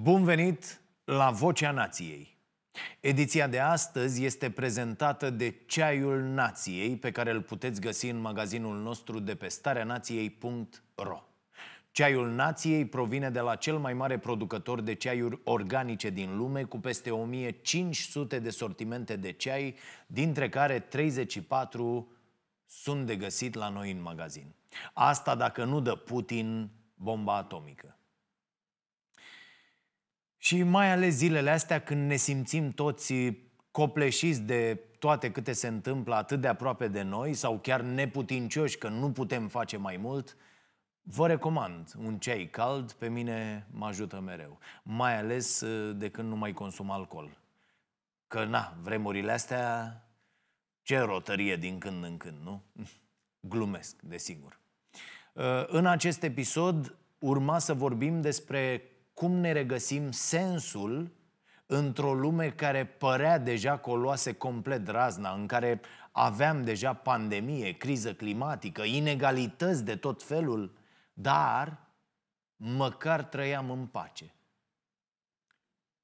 Bun venit la Vocea Nației! Ediția de astăzi este prezentată de Ceaiul Nației, pe care îl puteți găsi în magazinul nostru de pe stareanației.ro. Ceaiul Nației provine de la cel mai mare producător de ceaiuri organice din lume, cu peste 1500 de sortimente de ceai, dintre care 34 sunt de găsit la noi în magazin. Asta dacă nu dă Putin bomba atomică. Și mai ales zilele astea când ne simțim toți copleșiți de toate câte se întâmplă atât de aproape de noi sau chiar neputincioși că nu putem face mai mult, vă recomand un ceai cald, pe mine mă ajută mereu, mai ales uh, de când nu mai consum alcool. Că na, vremurile astea, ce rotărie din când în când, nu? Glumesc, desigur. Uh, în acest episod urma să vorbim despre cum ne regăsim sensul într-o lume care părea deja că o luase complet razna, în care aveam deja pandemie, criză climatică, inegalități de tot felul, dar măcar trăiam în pace.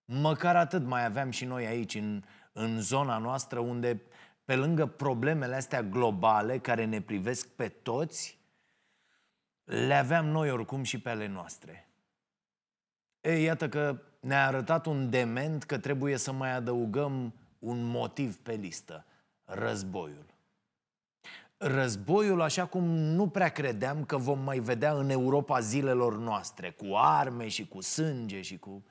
Măcar atât mai aveam și noi aici, în, în zona noastră, unde, pe lângă problemele astea globale care ne privesc pe toți, le aveam noi oricum și pe ale noastre. Ei, iată că ne-a arătat un dement că trebuie să mai adăugăm un motiv pe listă. Războiul. Războiul, așa cum nu prea credeam că vom mai vedea în Europa zilelor noastre, cu arme și cu sânge și cu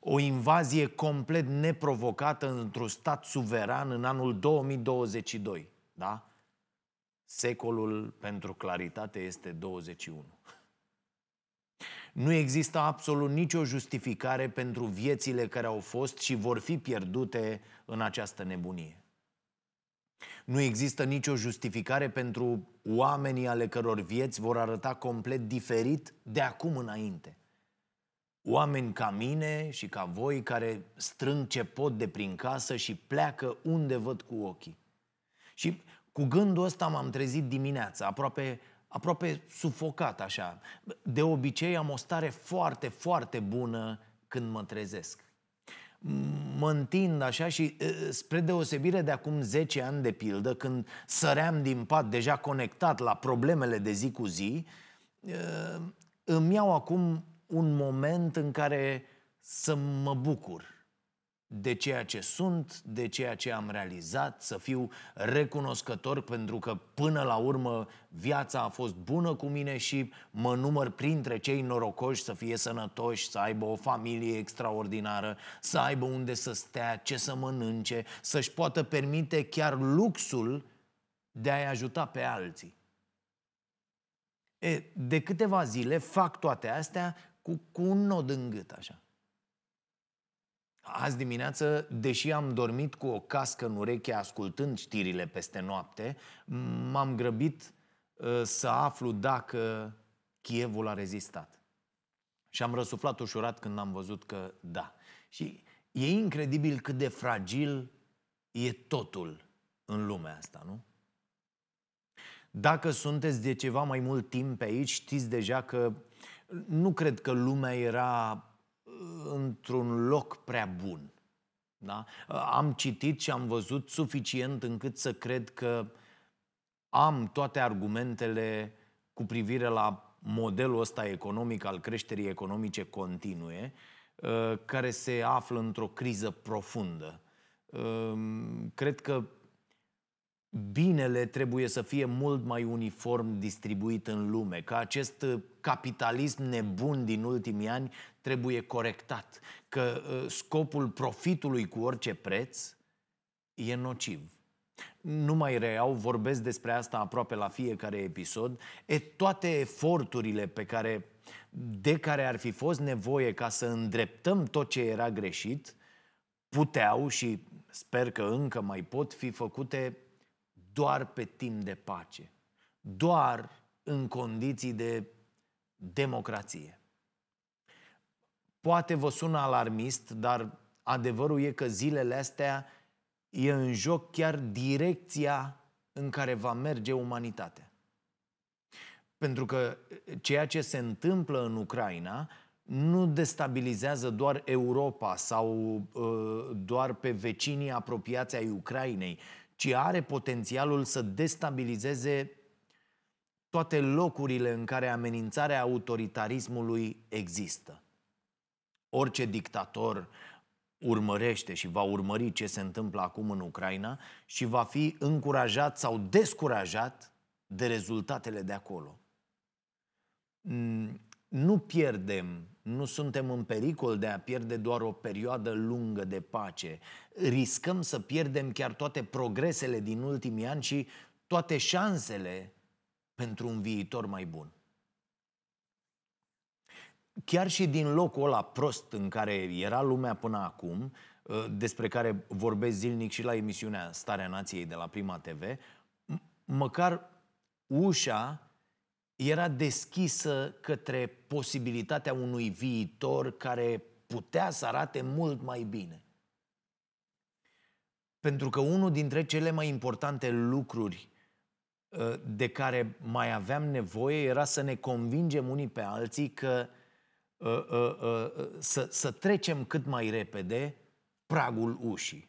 o invazie complet neprovocată într-un stat suveran în anul 2022, da? Secolul pentru claritate este 21. Nu există absolut nicio justificare pentru viețile care au fost și vor fi pierdute în această nebunie. Nu există nicio justificare pentru oamenii ale căror vieți vor arăta complet diferit de acum înainte. Oameni ca mine și ca voi care strâng ce pot de prin casă și pleacă unde văd cu ochii. Și cu gândul ăsta m-am trezit dimineața, aproape aproape sufocat așa. De obicei am o stare foarte, foarte bună când mă trezesc. Mă întind așa și spre deosebire de acum 10 ani de pildă, când săream din pat deja conectat la problemele de zi cu zi, îmi iau acum un moment în care să mă bucur de ceea ce sunt, de ceea ce am realizat, să fiu recunoscător pentru că până la urmă viața a fost bună cu mine și mă număr printre cei norocoși să fie sănătoși, să aibă o familie extraordinară, să aibă unde să stea, ce să mănânce, să-și poată permite chiar luxul de a-i ajuta pe alții. E, de câteva zile fac toate astea cu, cu un nod în gât, așa. Azi dimineață, deși am dormit cu o cască în ureche ascultând știrile peste noapte, m-am grăbit ă, să aflu dacă Chievul a rezistat. Și am răsuflat ușurat când am văzut că da. Și e incredibil cât de fragil e totul în lumea asta, nu? Dacă sunteți de ceva mai mult timp pe aici, știți deja că nu cred că lumea era într-un loc prea bun. Da? Am citit și am văzut suficient încât să cred că am toate argumentele cu privire la modelul ăsta economic al creșterii economice continue, uh, care se află într-o criză profundă. Um, cred că binele trebuie să fie mult mai uniform distribuit în lume, că acest uh, capitalism nebun din ultimii ani trebuie corectat, că uh, scopul profitului cu orice preț e nociv. Nu mai reiau, vorbesc despre asta aproape la fiecare episod. E, toate eforturile pe care, de care ar fi fost nevoie ca să îndreptăm tot ce era greșit, puteau și sper că încă mai pot fi făcute doar pe timp de pace, doar în condiții de democrație. Poate vă sună alarmist, dar adevărul e că zilele astea e în joc chiar direcția în care va merge umanitatea. Pentru că ceea ce se întâmplă în Ucraina nu destabilizează doar Europa sau uh, doar pe vecinii apropiați ai Ucrainei, ci are potențialul să destabilizeze toate locurile în care amenințarea autoritarismului există. Orice dictator urmărește și va urmări ce se întâmplă acum în Ucraina și va fi încurajat sau descurajat de rezultatele de acolo. Nu pierdem nu suntem în pericol de a pierde doar o perioadă lungă de pace. Riscăm să pierdem chiar toate progresele din ultimii ani și toate șansele pentru un viitor mai bun. Chiar și din locul ăla prost în care era lumea până acum, ă, despre care vorbesc zilnic și la emisiunea Starea Nației de la Prima TV, măcar ușa era deschisă către posibilitatea unui viitor care putea să arate mult mai bine. Pentru că unul dintre cele mai importante lucruri ă, de care mai aveam nevoie era să ne convingem unii pe alții că ă, ă, să, să trecem cât mai repede pragul ușii.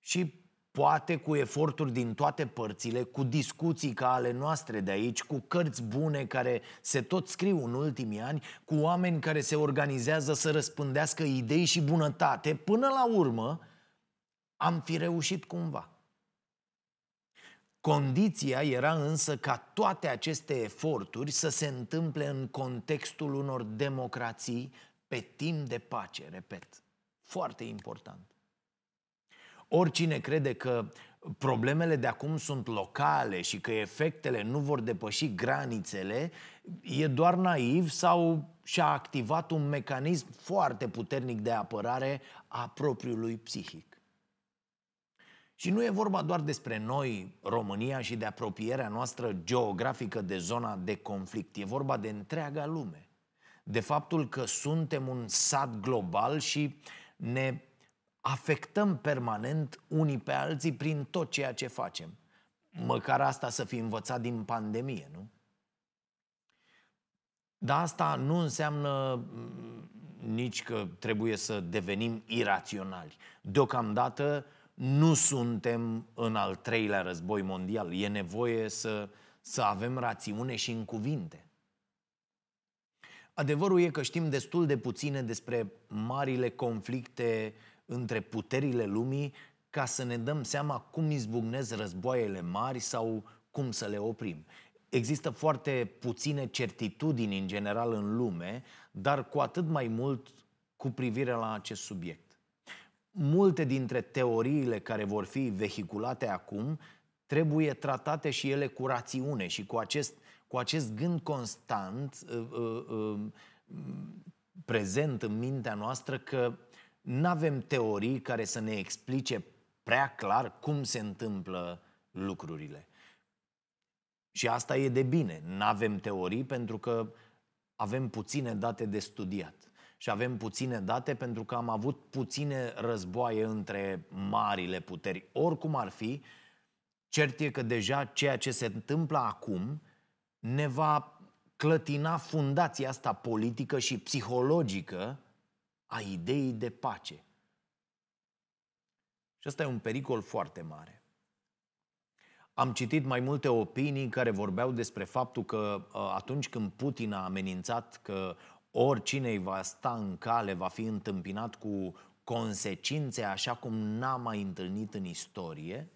Și poate cu eforturi din toate părțile, cu discuții ca ale noastre de aici, cu cărți bune care se tot scriu în ultimii ani, cu oameni care se organizează să răspândească idei și bunătate, până la urmă am fi reușit cumva. Condiția era însă ca toate aceste eforturi să se întâmple în contextul unor democrații pe timp de pace, repet. Foarte important. Oricine crede că problemele de acum sunt locale și că efectele nu vor depăși granițele, e doar naiv sau și-a activat un mecanism foarte puternic de apărare a propriului psihic. Și nu e vorba doar despre noi, România, și de apropierea noastră geografică de zona de conflict. E vorba de întreaga lume. De faptul că suntem un sat global și ne afectăm permanent unii pe alții prin tot ceea ce facem. Măcar asta să fi învățat din pandemie, nu? Dar asta nu înseamnă mm, nici că trebuie să devenim iraționali. Deocamdată nu suntem în al treilea război mondial. E nevoie să, să avem rațiune și în cuvinte. Adevărul e că știm destul de puține despre marile conflicte între puterile lumii ca să ne dăm seama cum izbucnesc războaiele mari sau cum să le oprim. Există foarte puține certitudini în general în lume, dar cu atât mai mult cu privire la acest subiect. Multe dintre teoriile care vor fi vehiculate acum trebuie tratate și ele cu rațiune și cu acest, cu acest gând constant uh, uh, uh, prezent în mintea noastră că nu avem teorii care să ne explice prea clar cum se întâmplă lucrurile. Și asta e de bine. Nu avem teorii pentru că avem puține date de studiat. Și avem puține date pentru că am avut puține războaie între marile puteri. Oricum ar fi, cert e că deja ceea ce se întâmplă acum ne va clătina fundația asta politică și psihologică a ideii de pace. Și ăsta e un pericol foarte mare. Am citit mai multe opinii care vorbeau despre faptul că ă, atunci când Putin a amenințat că oricine îi va sta în cale va fi întâmpinat cu consecințe așa cum n-a mai întâlnit în istorie,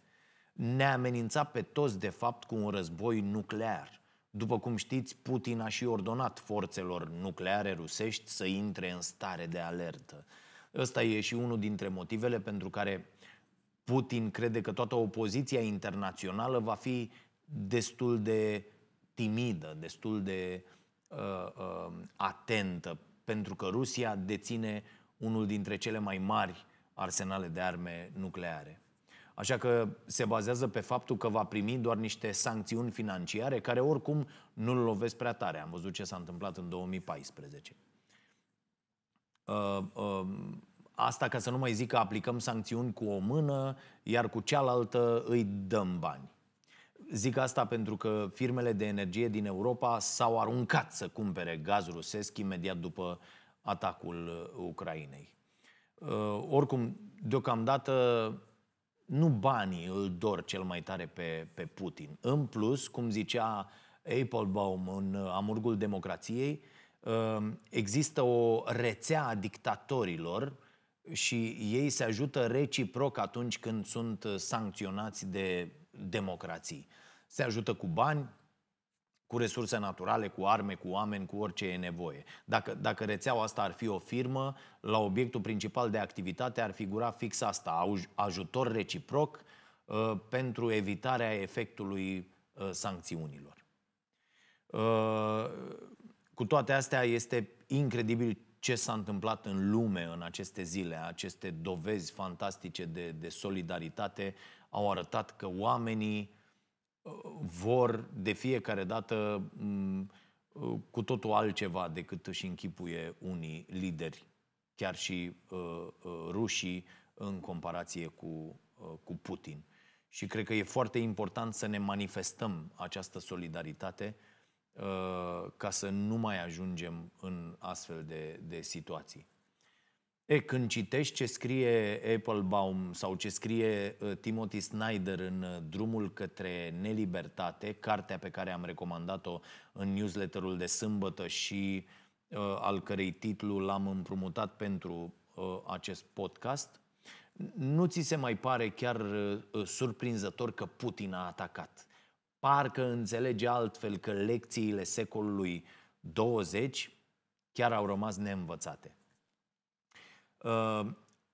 ne amenința pe toți de fapt cu un război nuclear. După cum știți, Putin a și ordonat forțelor nucleare rusești să intre în stare de alertă. Ăsta e și unul dintre motivele pentru care Putin crede că toată opoziția internațională va fi destul de timidă, destul de uh, uh, atentă, pentru că Rusia deține unul dintre cele mai mari arsenale de arme nucleare. Așa că se bazează pe faptul că va primi doar niște sancțiuni financiare care oricum nu îl lovesc prea tare. Am văzut ce s-a întâmplat în 2014. Uh, uh, asta ca să nu mai zic că aplicăm sancțiuni cu o mână, iar cu cealaltă îi dăm bani. Zic asta pentru că firmele de energie din Europa s-au aruncat să cumpere gaz rusesc imediat după atacul uh, Ucrainei. Uh, oricum, deocamdată nu banii îl dor cel mai tare pe, pe Putin. În plus, cum zicea Applebaum în uh, Amurgul Democrației, uh, există o rețea a dictatorilor și ei se ajută reciproc atunci când sunt uh, sancționați de democrații. Se ajută cu bani, cu resurse naturale, cu arme, cu oameni, cu orice e nevoie. Dacă, dacă rețeaua asta ar fi o firmă, la obiectul principal de activitate ar figura fix asta, ajutor reciproc uh, pentru evitarea efectului uh, sancțiunilor. Uh, cu toate astea, este incredibil ce s-a întâmplat în lume în aceste zile. Aceste dovezi fantastice de, de solidaritate au arătat că oamenii vor de fiecare dată mm, cu totul altceva decât își închipuie unii lideri, chiar și uh, uh, rușii, în comparație cu, uh, cu Putin. Și cred că e foarte important să ne manifestăm această solidaritate ca să nu mai ajungem în astfel de, de situații. E, când citești ce scrie Applebaum sau ce scrie uh, Timothy Snyder în uh, Drumul către nelibertate, cartea pe care am recomandat-o în newsletterul de sâmbătă și uh, al cărei titlu l-am împrumutat pentru uh, acest podcast, nu ți se mai pare chiar uh, uh surprinzător că Putin a atacat? Parcă înțelege altfel că lecțiile secolului 20 chiar au rămas neînvățate uh,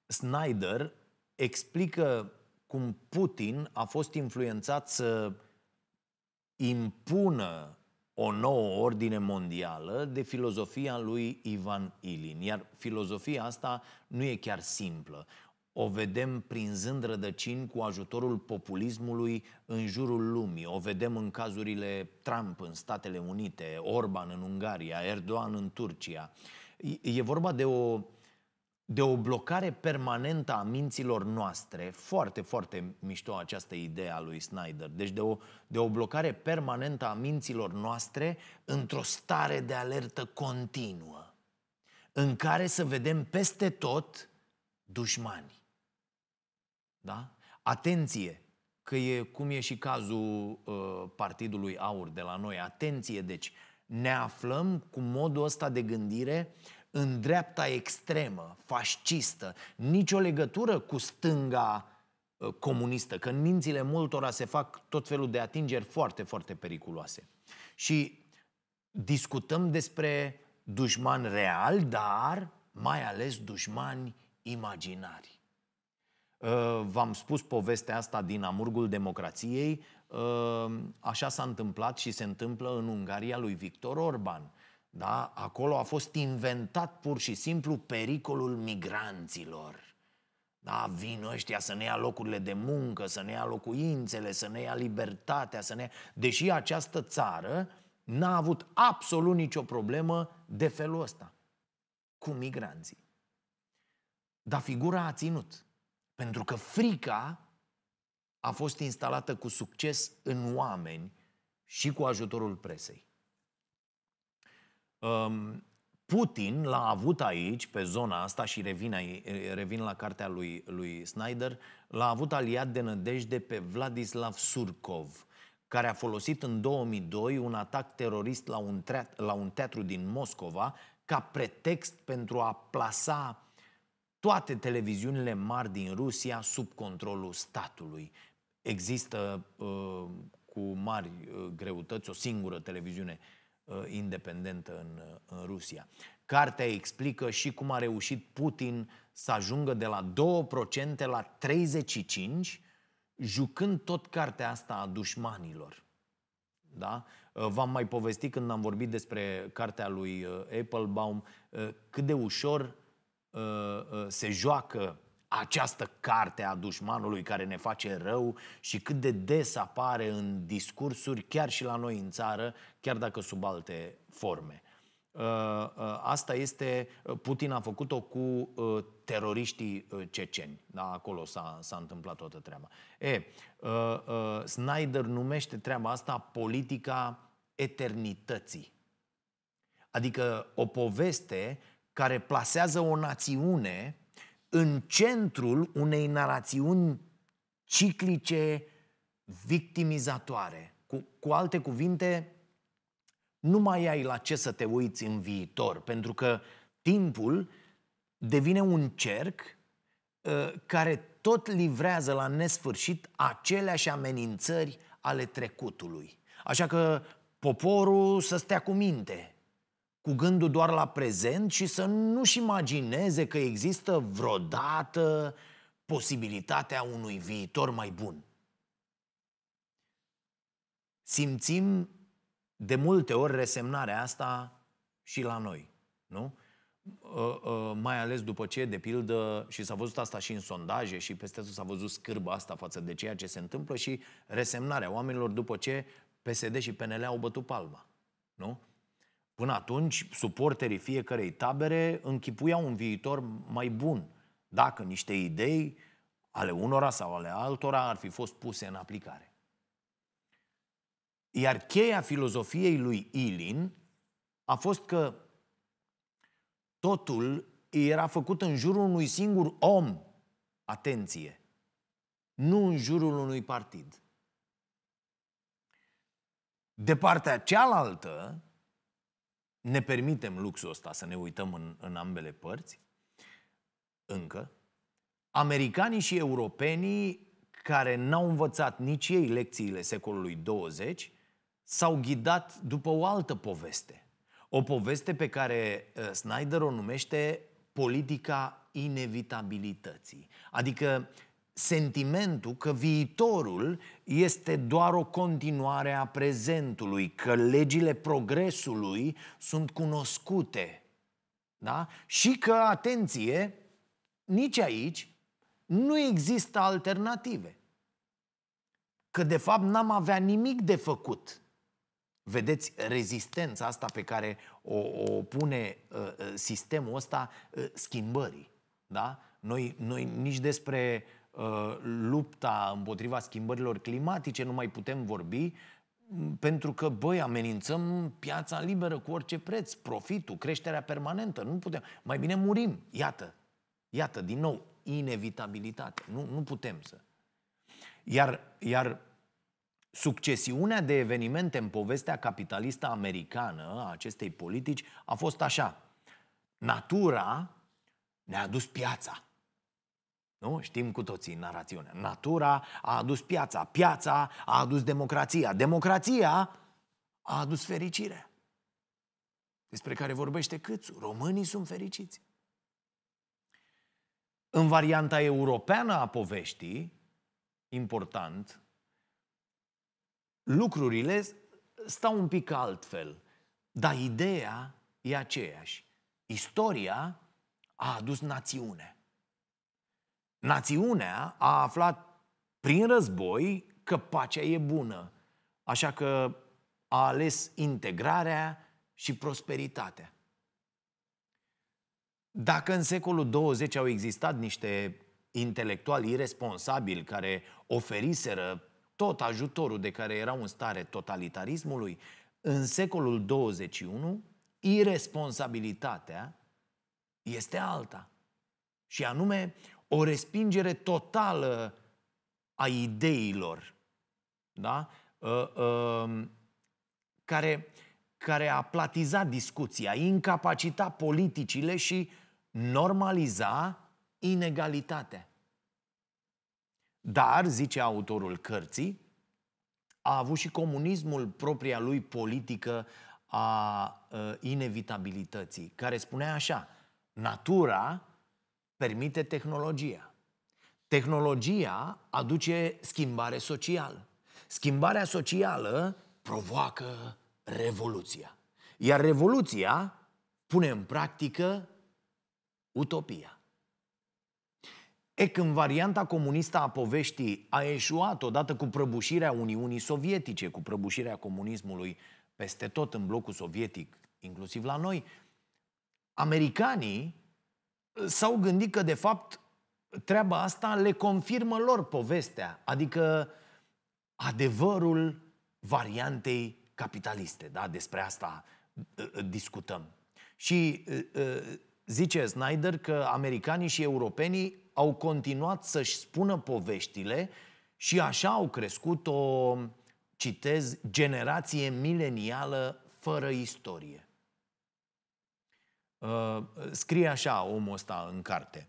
Snyder explică cum Putin a fost influențat să impună o nouă ordine mondială de filozofia lui Ivan Ilin. Iar filozofia asta nu e chiar simplă. O vedem prinzând rădăcini cu ajutorul populismului în jurul lumii. O vedem în cazurile Trump în Statele Unite, Orban în Ungaria, Erdogan în Turcia. E vorba de o de o blocare permanentă a minților noastre, foarte, foarte mișto această idee a lui Snyder, deci de o, de o blocare permanentă a minților noastre într-o stare de alertă continuă, în care să vedem peste tot dușmani. Da? Atenție! Că e cum e și cazul uh, Partidului Aur de la noi. Atenție, deci, ne aflăm cu modul ăsta de gândire în dreapta extremă, fascistă, nicio legătură cu stânga uh, comunistă, că în mințile multora se fac tot felul de atingeri foarte, foarte periculoase. Și discutăm despre dușman real, dar mai ales dușmani imaginari. Uh, v-am spus povestea asta din Amurgul Democrației, uh, așa s-a întâmplat și se întâmplă în Ungaria lui Victor Orban. Da? Acolo a fost inventat pur și simplu pericolul migranților. Da, vin ăștia să ne ia locurile de muncă, să ne ia locuințele, să ne ia libertatea, să ne ia... Deși această țară n-a avut absolut nicio problemă de felul ăsta cu migranții. Dar figura a ținut. Pentru că frica a fost instalată cu succes în oameni și cu ajutorul presei. Um, Putin l-a avut aici, pe zona asta, și revin, revin la cartea lui, lui Snyder, l-a avut aliat de nădejde pe Vladislav Surkov, care a folosit în 2002 un atac terorist la un, treat, la un teatru din Moscova ca pretext pentru a plasa toate televiziunile mari din Rusia sub controlul statului. Există uh, cu mari uh, greutăți o singură televiziune uh, Uh, independentă în, uh, în Rusia. Cartea explică și cum a reușit Putin să ajungă de la 2% la 35%, jucând tot cartea asta a dușmanilor. Da? Uh, v-am mai povestit când am vorbit despre cartea lui Applebaum cât de ușor se joacă această carte a dușmanului care ne face rău și cât de des apare în discursuri, chiar și la noi în țară, chiar dacă sub alte forme. Uh, uh, asta este, uh, Putin a făcut-o cu teroriștii ceceni. Da, acolo s-a, s-a întâmplat toată treaba. E, Snyder numește treaba asta politica eternității. Adică o poveste care plasează o națiune în centrul unei narațiuni ciclice victimizatoare. Cu, cu alte cuvinte, nu mai ai la ce să te uiți în viitor, pentru că timpul devine un cerc uh, care tot livrează la nesfârșit aceleași amenințări ale trecutului. Așa că poporul să stea cu minte, cu gândul doar la prezent și să nu-și imagineze că există vreodată posibilitatea unui viitor mai bun. Simțim de multe ori resemnarea asta și la noi, nu? Ă, ă, mai ales după ce, de pildă, și s-a văzut asta și în sondaje și peste tot s-a văzut scârba asta față de ceea ce se întâmplă și resemnarea oamenilor după ce PSD și PNL au bătut palma. Nu? Până atunci, suporterii fiecarei tabere închipuiau un viitor mai bun, dacă niște idei ale unora sau ale altora ar fi fost puse în aplicare. Iar cheia filozofiei lui Ilin a fost că totul era făcut în jurul unui singur om, atenție, nu în jurul unui partid. De partea cealaltă, ne permitem luxul ăsta să ne uităm în, în ambele părți, încă, americanii și europenii care n-au învățat nici ei lecțiile secolului 20 s-au ghidat după o altă poveste. O poveste pe care uh, Snyder o numește politica inevitabilității. Adică sentimentul că viitorul este doar o continuare a prezentului, că legile progresului sunt cunoscute. Da? Și că, atenție, nici aici nu există alternative. Că, de fapt, n-am avea nimic de făcut. Vedeți rezistența asta pe care o, o pune uh, uh sistemul ăsta uh, schimbării. Da? Noi, noi nici despre uh, Uh, lupta împotriva schimbărilor climatice, nu mai putem vorbi, pentru că, băi, amenințăm piața liberă cu orice preț, profitul, creșterea permanentă, nu putem. Mai bine murim. Iată, iată, din nou, inevitabilitate. Nu, nu putem să. Iar, iar succesiunea de evenimente în povestea capitalistă americană a acestei politici a fost așa. Natura ne-a dus piața. Nu? Știm cu toții narațiunea. Natura a adus piața, piața a adus democrația, democrația a adus fericire. Despre care vorbește Câțu. Românii sunt fericiți. În varianta europeană a poveștii, important, lucrurile stau un pic altfel. Dar ideea e aceeași. Istoria a adus națiune. Națiunea a aflat prin război că pacea e bună, așa că a ales integrarea și prosperitatea. Dacă în secolul 20 au existat niște intelectuali irresponsabili care oferiseră tot ajutorul de care erau în stare totalitarismului, în secolul 21 irresponsabilitatea este alta. Și anume o respingere totală a ideilor, da? Uh, uh, care, care a platizat discuția, incapacita politicile și normaliza inegalitatea. Dar, zice autorul cărții, a avut și comunismul propria lui politică a uh, inevitabilității, care spunea așa, natura permite tehnologia. Tehnologia aduce schimbare socială. Schimbarea socială provoacă revoluția. Iar revoluția pune în practică utopia. E când varianta comunistă a poveștii a eșuat odată cu prăbușirea Uniunii Sovietice, cu prăbușirea comunismului peste tot în blocul sovietic, inclusiv la noi, americanii s-au gândit că, de fapt, treaba asta le confirmă lor povestea, adică adevărul variantei capitaliste. Da? Despre asta uh, uh, discutăm. Și uh, zice Snyder că americanii și europenii au continuat să-și spună poveștile și așa au crescut o, citez, generație milenială fără istorie. Uh, scrie așa omul ăsta în carte.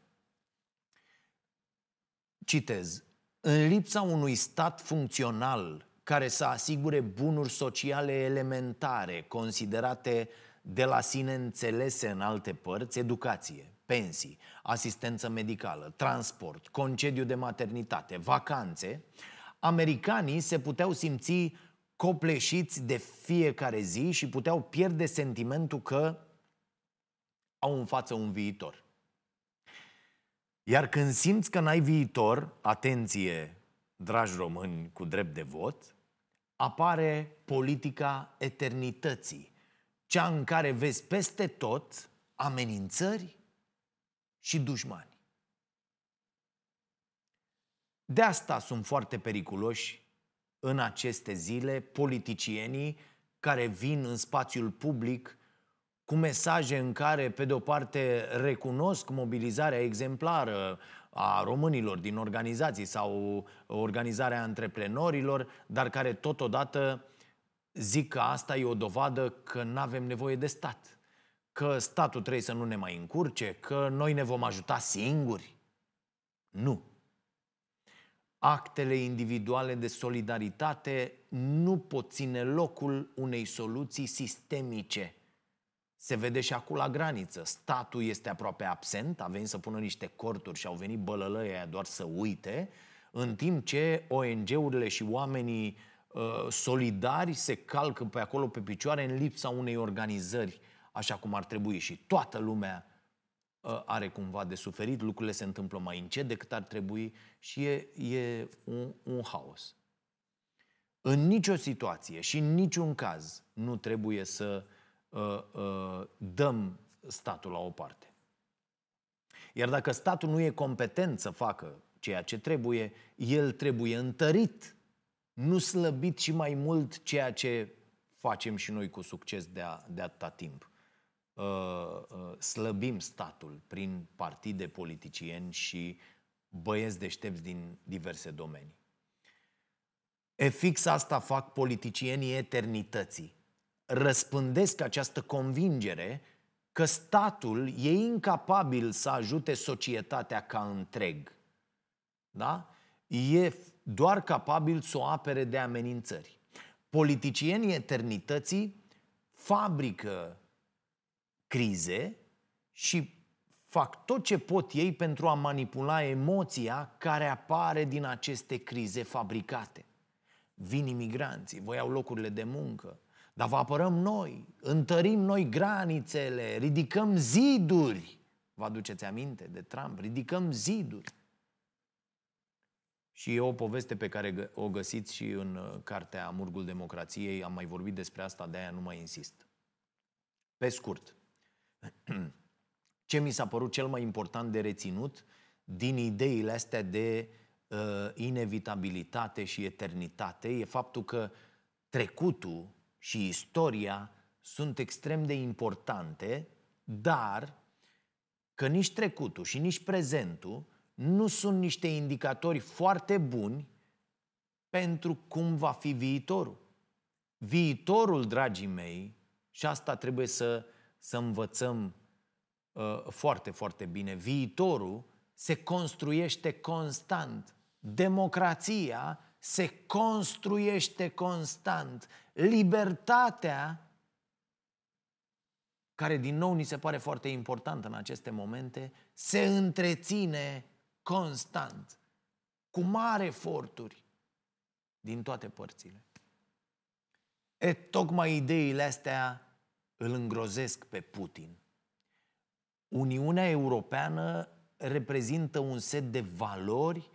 Citez. În lipsa unui stat funcțional care să asigure bunuri sociale elementare, considerate de la sine înțelese în alte părți, educație, pensii, asistență medicală, transport, concediu de maternitate, vacanțe, americanii se puteau simți copleșiți de fiecare zi și puteau pierde sentimentul că au în față un viitor. Iar când simți că n-ai viitor, atenție, dragi români cu drept de vot, apare politica eternității, cea în care vezi peste tot amenințări și dușmani. De asta sunt foarte periculoși în aceste zile politicienii care vin în spațiul public cu mesaje în care, pe de-o parte, recunosc mobilizarea exemplară a românilor din organizații sau organizarea antreprenorilor, dar care totodată zic că asta e o dovadă că nu avem nevoie de stat, că statul trebuie să nu ne mai încurce, că noi ne vom ajuta singuri. Nu. Actele individuale de solidaritate nu pot ține locul unei soluții sistemice – se vede și acum la graniță. Statul este aproape absent, a venit să pună niște corturi și au venit bălălăia doar să uite, în timp ce ONG-urile și oamenii uh, solidari se calcă pe acolo pe picioare în lipsa unei organizări așa cum ar trebui și toată lumea uh, are cumva de suferit, lucrurile se întâmplă mai încet decât ar trebui și e, e un, un haos. În nicio situație și în niciun caz nu trebuie să Uh, uh, dăm statul la o parte. Iar dacă statul nu e competent să facă ceea ce trebuie, el trebuie întărit, nu slăbit și mai mult ceea ce facem și noi cu succes de, a, de atâta timp. Uh, slăbim statul prin partide politicieni și băieți deștepți din diverse domenii. E fix asta fac politicienii eternității răspândesc această convingere că statul e incapabil să ajute societatea ca întreg. Da? E doar capabil să o apere de amenințări. Politicienii eternității fabrică crize și fac tot ce pot ei pentru a manipula emoția care apare din aceste crize fabricate. Vin imigranții, vă iau locurile de muncă, dar vă apărăm noi, întărim noi granițele, ridicăm ziduri. Vă aduceți aminte de Trump? Ridicăm ziduri. Și e o poveste pe care o găsiți și în uh, cartea Murgul Democrației. Am mai vorbit despre asta, de aia nu mai insist. Pe scurt, ce mi s-a părut cel mai important de reținut din ideile astea de uh, inevitabilitate și eternitate e faptul că trecutul și istoria sunt extrem de importante, dar că nici trecutul și nici prezentul nu sunt niște indicatori foarte buni pentru cum va fi viitorul. Viitorul, dragii mei, și asta trebuie să, să învățăm uh, foarte, foarte bine, viitorul se construiește constant. Democrația se construiește constant. Libertatea, care din nou ni se pare foarte importantă în aceste momente, se întreține constant, cu mari eforturi din toate părțile. E, tocmai ideile astea îl îngrozesc pe Putin. Uniunea Europeană reprezintă un set de valori,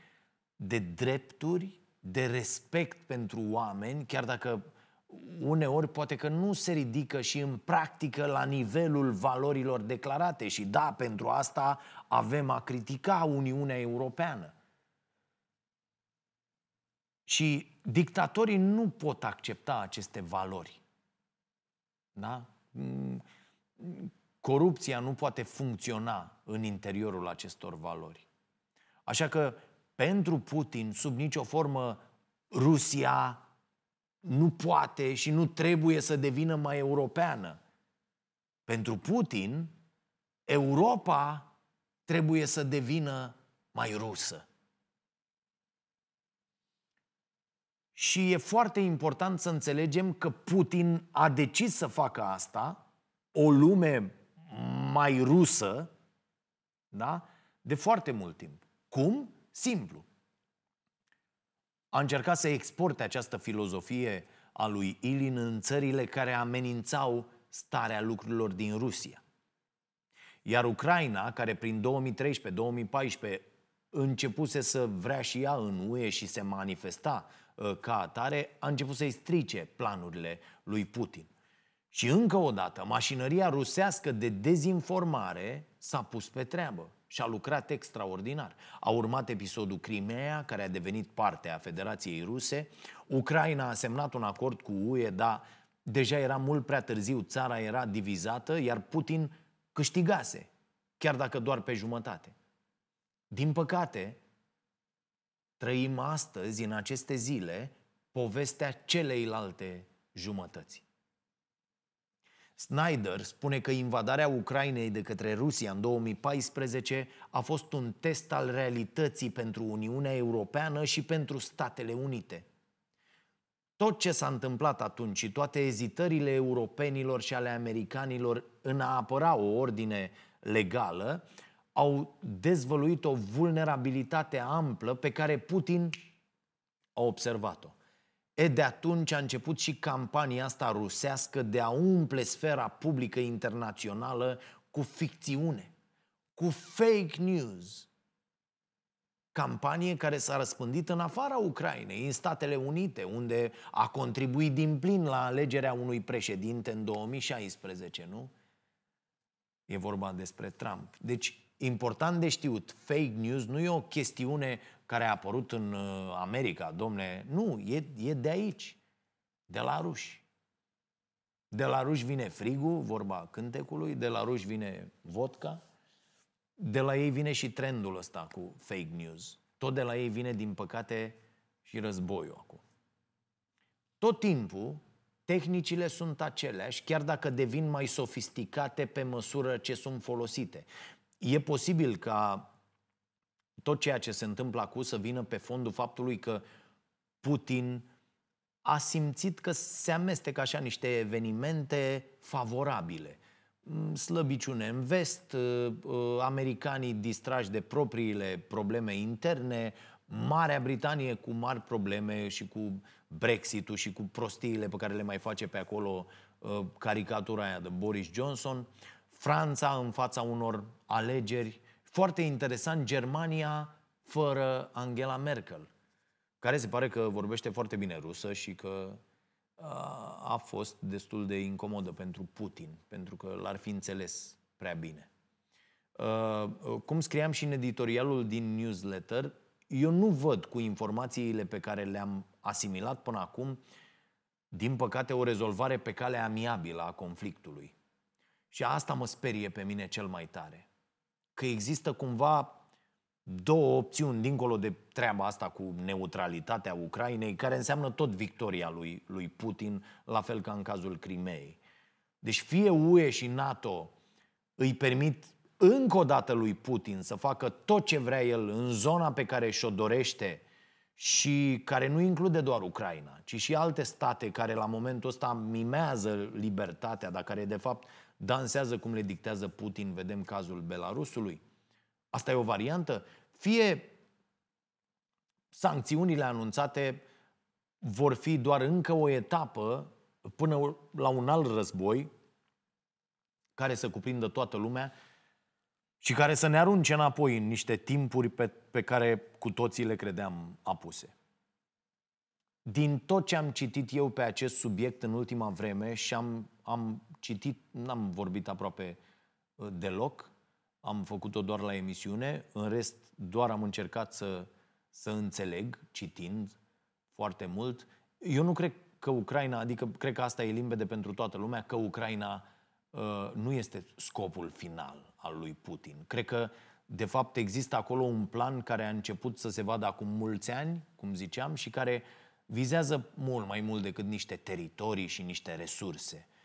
de drepturi de respect pentru oameni, chiar dacă uneori poate că nu se ridică și în practică la nivelul valorilor declarate și da, pentru asta avem a critica Uniunea Europeană. Și dictatorii nu pot accepta aceste valori. Da? Mm, corupția nu poate funcționa în interiorul acestor valori. Așa că pentru Putin, sub nicio formă, Rusia nu poate și nu trebuie să devină mai europeană. Pentru Putin, Europa trebuie să devină mai rusă. Și e foarte important să înțelegem că Putin a decis să facă asta, o lume mai rusă, da? de foarte mult timp. Cum? Simplu. A încercat să exporte această filozofie a lui Ilin în țările care amenințau starea lucrurilor din Rusia. Iar Ucraina, care prin 2013-2014 începuse să vrea și ea în UE și se manifesta ă, ca atare, a început să-i strice planurile lui Putin. Și încă o dată, mașinăria rusească de dezinformare s-a pus pe treabă și a lucrat extraordinar. A urmat episodul Crimea, care a devenit parte a Federației Ruse. Ucraina a semnat un acord cu UE, dar deja era mult prea târziu, țara era divizată, iar Putin câștigase, chiar dacă doar pe jumătate. Din păcate, trăim astăzi, în aceste zile, povestea celeilalte jumătăți. Snyder spune că invadarea Ucrainei de către Rusia în 2014 a fost un test al realității pentru Uniunea Europeană și pentru Statele Unite. Tot ce s-a întâmplat atunci și toate ezitările europenilor și ale americanilor în a apăra o ordine legală au dezvăluit o vulnerabilitate amplă pe care Putin a observat-o. E, de atunci a început și campania asta rusească de a umple sfera publică internațională cu ficțiune, cu fake news. Campanie care s-a răspândit în afara Ucrainei, în Statele Unite, unde a contribuit din plin la alegerea unui președinte în 2016, nu? E vorba despre Trump. Deci, Important de știut, fake news nu e o chestiune care a apărut în uh, America, domne. Nu, e, e de aici, de la ruși. De la ruși vine frigul, vorba cântecului, de la ruși vine vodka, de la ei vine și trendul ăsta cu fake news. Tot de la ei vine, din păcate, și războiul acum. Tot timpul, tehnicile sunt aceleași, chiar dacă devin mai sofisticate pe măsură ce sunt folosite. E posibil ca tot ceea ce se întâmplă acum să vină pe fondul faptului că Putin a simțit că se amestecă așa niște evenimente favorabile. Mm, slăbiciune în vest, uh, uh, americanii distrași de propriile probleme interne, Marea Britanie cu mari probleme și cu Brexit-ul și cu prostiile pe care le mai face pe acolo uh, caricatura aia de Boris Johnson. Franța în fața unor alegeri, foarte interesant, Germania fără Angela Merkel, care se pare că vorbește foarte bine rusă și că uh, a fost destul de incomodă pentru Putin, pentru că l-ar fi înțeles prea bine. Uh, cum scriam și în editorialul din newsletter, eu nu văd cu informațiile pe care le-am asimilat până acum, din păcate, o rezolvare pe cale amiabilă a conflictului. Și asta mă sperie pe mine cel mai tare. Că există cumva două opțiuni dincolo de treaba asta cu neutralitatea Ucrainei, care înseamnă tot victoria lui, lui Putin, la fel ca în cazul Crimeei. Deci fie UE și NATO îi permit încă o dată lui Putin să facă tot ce vrea el în zona pe care și-o dorește și care nu include doar Ucraina, ci și alte state care la momentul ăsta mimează libertatea, dar care de fapt dansează cum le dictează Putin, vedem cazul Belarusului. Asta e o variantă. Fie sancțiunile anunțate vor fi doar încă o etapă până la un alt război care să cuprindă toată lumea și care să ne arunce înapoi în niște timpuri pe, pe care cu toții le credeam apuse. Din tot ce am citit eu pe acest subiect în ultima vreme și am am citit, n-am vorbit aproape uh, deloc, am făcut-o doar la emisiune, în rest doar am încercat să, să înțeleg, citind foarte mult. Eu nu cred că Ucraina, adică cred că asta e limbede pentru toată lumea, că Ucraina uh, nu este scopul final al lui Putin. Cred că, de fapt, există acolo un plan care a început să se vadă acum mulți ani, cum ziceam, și care vizează mult mai mult decât niște teritorii și niște resurse. Uh,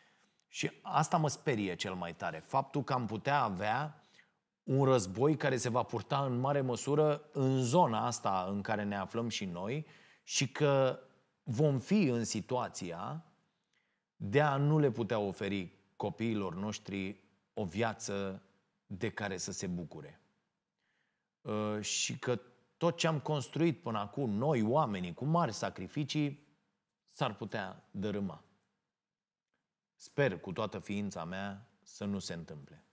și asta mă sperie cel mai tare. Faptul că am putea avea un război care se va purta în mare măsură în zona asta în care ne aflăm și noi și că vom fi în situația de a nu le putea oferi copiilor noștri o viață de care să se bucure. Uh, și că tot ce am construit până acum, noi oamenii, cu mari sacrificii, s-ar putea dărâma. Sper cu toată ființa mea să nu se întâmple.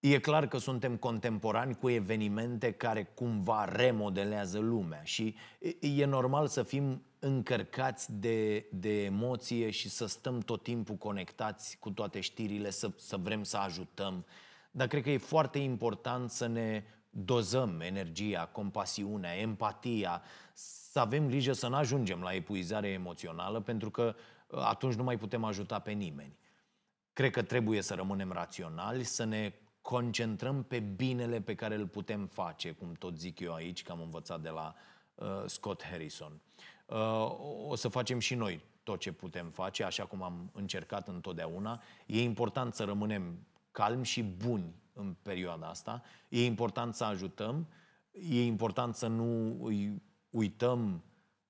E clar că suntem contemporani cu evenimente care cumva remodelează lumea și e normal să fim încărcați de, de emoție și să stăm tot timpul conectați cu toate știrile, să, să vrem să ajutăm. Dar cred că e foarte important să ne dozăm energia, compasiunea, empatia, să avem grijă să nu ajungem la epuizare emoțională, pentru că uh, Uh, atunci nu mai putem ajuta pe nimeni. Cred că trebuie să rămânem raționali, să ne concentrăm pe binele pe care îl putem face, cum tot zic eu aici, că am învățat de la uh, Scott Harrison. Uh, o să facem și noi tot ce putem face, așa cum am încercat întotdeauna. E important să rămânem calmi și buni în perioada asta. E important să ajutăm, e important să nu uităm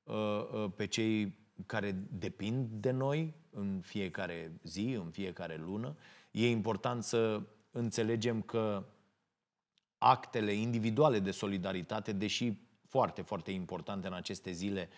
uh, uh, pe cei care depind de noi în fiecare zi, în fiecare lună. E important să înțelegem că actele individuale de solidaritate, deși foarte, foarte importante în aceste zile,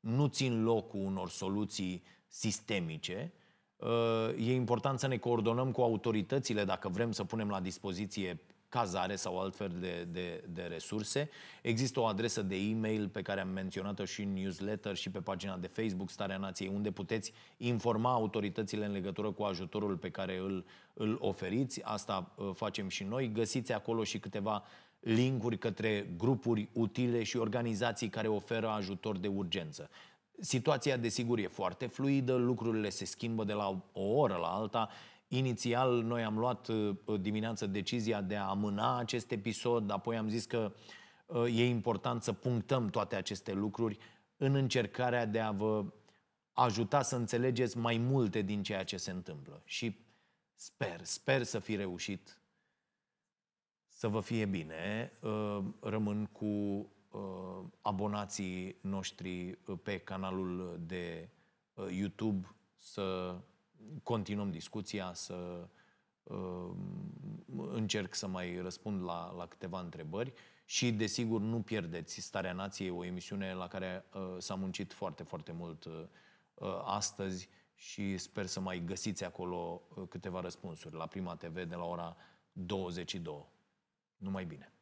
nu țin locul unor soluții sistemice. Uh, e important să ne coordonăm cu autoritățile dacă vrem să punem la dispoziție cazare sau altfel de, de, de resurse. Există o adresă de e-mail pe care am menționat-o și în newsletter și pe pagina de Facebook Starea Nației, unde puteți informa autoritățile în legătură cu ajutorul pe care îl, îl oferiți. Asta uh, facem și noi. Găsiți acolo și câteva linkuri către grupuri utile și organizații care oferă ajutor de urgență. Situația, desigur, e foarte fluidă, lucrurile se schimbă de la o oră la alta Inițial noi am luat uh, dimineață decizia de a amâna acest episod, apoi am zis că uh, e important să punctăm toate aceste lucruri în încercarea de a vă ajuta să înțelegeți mai multe din ceea ce se întâmplă. Și sper, sper să fi reușit să vă fie bine. Uh, rămân cu abonații noștri pe canalul de YouTube să continuăm discuția, să uh, încerc să mai răspund la, la câteva întrebări și, desigur, nu pierdeți Starea Nației, o emisiune la care uh, s-a muncit foarte, foarte mult uh, uh astăzi și sper să mai găsiți acolo uh, câteva răspunsuri la Prima TV de la ora 22. Numai bine!